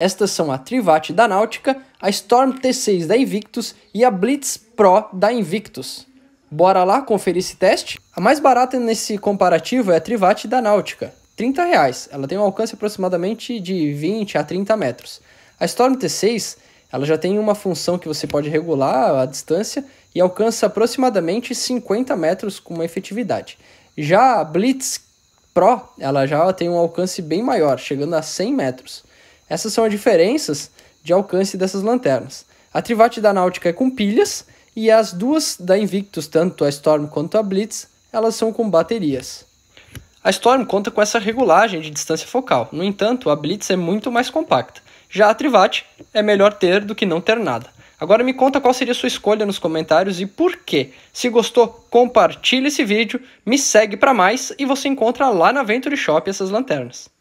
Estas são a Trivate da Náutica, a Storm T6 da Invictus e a Blitz Pro da Invictus. Bora lá conferir esse teste? A mais barata nesse comparativo é a Trivate da Náutica, R$ reais. Ela tem um alcance aproximadamente de 20 a 30 metros. A Storm T6 ela já tem uma função que você pode regular a distância e alcança aproximadamente 50 metros com uma efetividade. Já a Blitz Pro, ela já tem um alcance bem maior, chegando a 100 metros. Essas são as diferenças de alcance dessas lanternas. A Trivate da Náutica é com pilhas e as duas da Invictus, tanto a Storm quanto a Blitz, elas são com baterias. A Storm conta com essa regulagem de distância focal, no entanto, a Blitz é muito mais compacta. Já a Trivate é melhor ter do que não ter nada. Agora me conta qual seria sua escolha nos comentários e por quê. Se gostou, compartilhe esse vídeo, me segue para mais e você encontra lá na Venture Shop essas lanternas.